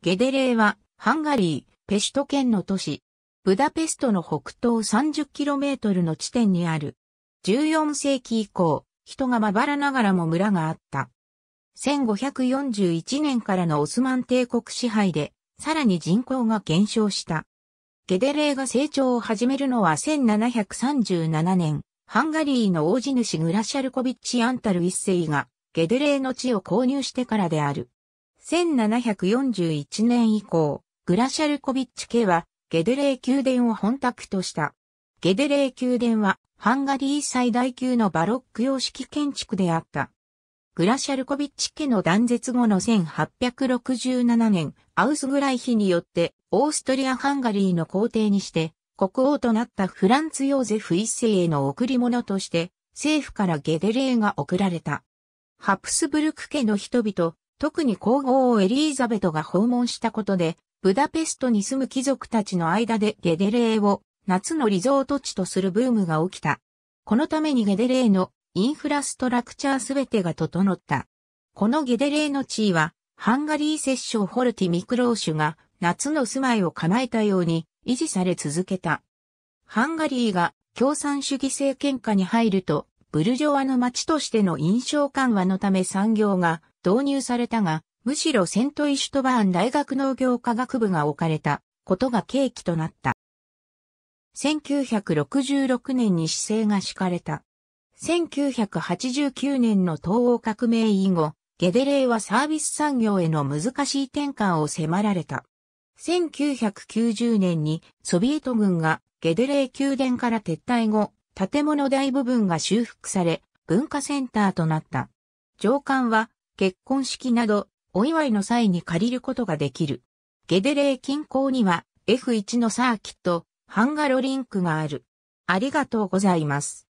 ゲデレーは、ハンガリー、ペシュト県の都市、ブダペストの北東 30km の地点にある。14世紀以降、人がまばらながらも村があった。1541年からのオスマン帝国支配で、さらに人口が減少した。ゲデレーが成長を始めるのは1737年、ハンガリーの王子主グラシャルコビッチ・アンタル一世が、ゲデレーの地を購入してからである。1741年以降、グラシャルコビッチ家はゲデレー宮殿を本宅とした。ゲデレー宮殿はハンガリー最大級のバロック様式建築であった。グラシャルコビッチ家の断絶後の1867年、アウスグライヒによってオーストリア・ハンガリーの皇帝にして国王となったフランツ・ヨーゼフ一世への贈り物として政府からゲデレーが贈られた。ハプスブルク家の人々、特に皇后エリーザベトが訪問したことで、ブダペストに住む貴族たちの間でゲデレーを夏のリゾート地とするブームが起きた。このためにゲデレーのインフラストラクチャーすべてが整った。このゲデレーの地位は、ハンガリー摂政ホルティ・ミクローシュが夏の住まいを叶えたように維持され続けた。ハンガリーが共産主義政権下に入ると、ブルジョワの街としての印象緩和のため産業が導入されたが、むしろセント・イシュトバーン大学農業科学部が置かれたことが契機となった。1966年に姿勢が敷かれた。1989年の東欧革命以後、ゲデレイはサービス産業への難しい転換を迫られた。1990年にソビエト軍がゲデレイ宮殿から撤退後、建物大部分が修復され、文化センターとなった。上官は、結婚式など、お祝いの際に借りることができる。ゲデレー近郊には F1 のサーキット、ハンガロリンクがある。ありがとうございます。